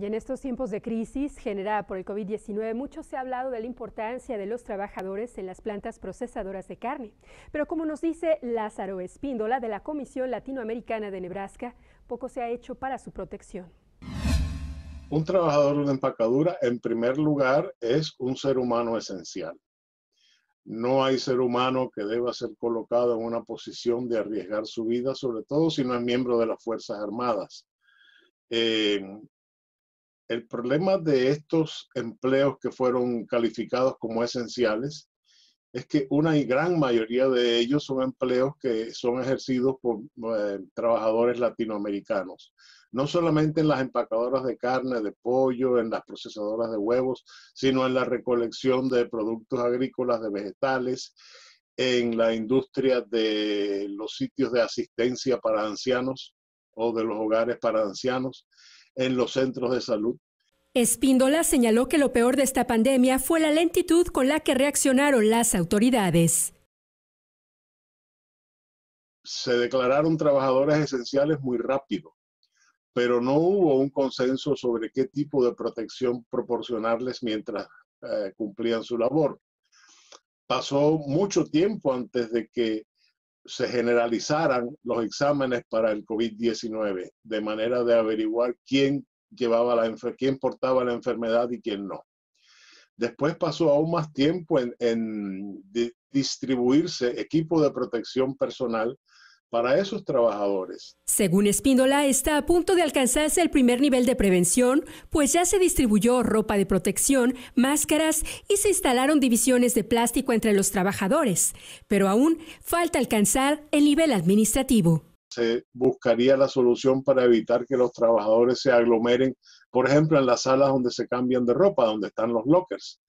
Y en estos tiempos de crisis generada por el COVID-19, mucho se ha hablado de la importancia de los trabajadores en las plantas procesadoras de carne. Pero como nos dice Lázaro Espíndola de la Comisión Latinoamericana de Nebraska, poco se ha hecho para su protección. Un trabajador de empacadura, en primer lugar, es un ser humano esencial. No hay ser humano que deba ser colocado en una posición de arriesgar su vida, sobre todo si no es miembro de las Fuerzas Armadas. Eh, el problema de estos empleos que fueron calificados como esenciales es que una gran mayoría de ellos son empleos que son ejercidos por eh, trabajadores latinoamericanos. No solamente en las empacadoras de carne, de pollo, en las procesadoras de huevos, sino en la recolección de productos agrícolas, de vegetales, en la industria de los sitios de asistencia para ancianos o de los hogares para ancianos en los centros de salud. Espíndola señaló que lo peor de esta pandemia fue la lentitud con la que reaccionaron las autoridades. Se declararon trabajadores esenciales muy rápido, pero no hubo un consenso sobre qué tipo de protección proporcionarles mientras eh, cumplían su labor. Pasó mucho tiempo antes de que se generalizaran los exámenes para el COVID-19, de manera de averiguar quién, llevaba la quién portaba la enfermedad y quién no. Después pasó aún más tiempo en, en distribuirse equipo de protección personal para esos trabajadores. Según Espíndola, está a punto de alcanzarse el primer nivel de prevención, pues ya se distribuyó ropa de protección, máscaras y se instalaron divisiones de plástico entre los trabajadores, pero aún falta alcanzar el nivel administrativo. Se buscaría la solución para evitar que los trabajadores se aglomeren, por ejemplo, en las salas donde se cambian de ropa, donde están los lockers.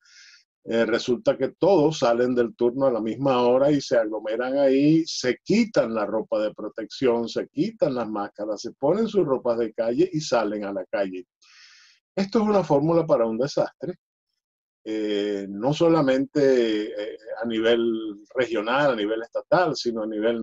Eh, resulta que todos salen del turno a la misma hora y se aglomeran ahí, se quitan la ropa de protección, se quitan las máscaras, se ponen sus ropas de calle y salen a la calle. Esto es una fórmula para un desastre, eh, no solamente eh, a nivel regional, a nivel estatal, sino a nivel